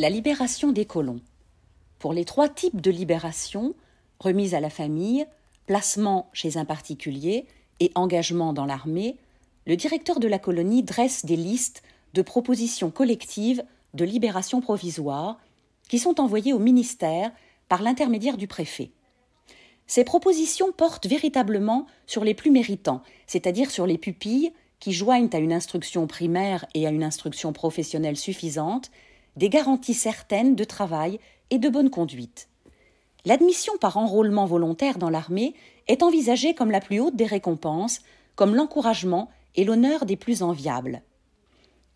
La libération des colons. Pour les trois types de libération, remise à la famille, placement chez un particulier et engagement dans l'armée, le directeur de la colonie dresse des listes de propositions collectives de libération provisoire qui sont envoyées au ministère par l'intermédiaire du préfet. Ces propositions portent véritablement sur les plus méritants, c'est-à-dire sur les pupilles qui joignent à une instruction primaire et à une instruction professionnelle suffisante des garanties certaines de travail et de bonne conduite. L'admission par enrôlement volontaire dans l'armée est envisagée comme la plus haute des récompenses, comme l'encouragement et l'honneur des plus enviables.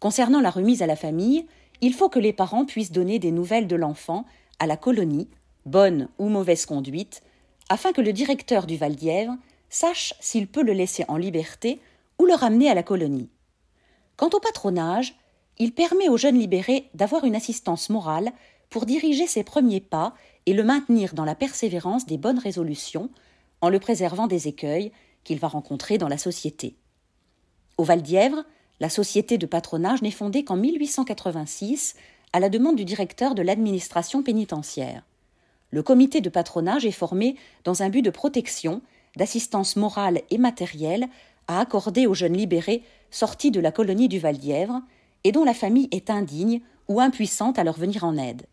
Concernant la remise à la famille, il faut que les parents puissent donner des nouvelles de l'enfant à la colonie, bonne ou mauvaise conduite, afin que le directeur du Val d'Ièvre sache s'il peut le laisser en liberté ou le ramener à la colonie. Quant au patronage, il permet aux jeunes libérés d'avoir une assistance morale pour diriger ses premiers pas et le maintenir dans la persévérance des bonnes résolutions, en le préservant des écueils qu'il va rencontrer dans la société. Au Val d'Ièvre, la société de patronage n'est fondée qu'en 1886 à la demande du directeur de l'administration pénitentiaire. Le comité de patronage est formé dans un but de protection, d'assistance morale et matérielle à accorder aux jeunes libérés sortis de la colonie du Val d'Ièvre et dont la famille est indigne ou impuissante à leur venir en aide.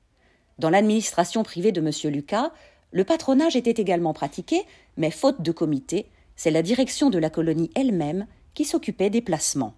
Dans l'administration privée de M. Lucas, le patronage était également pratiqué, mais faute de comité, c'est la direction de la colonie elle-même qui s'occupait des placements.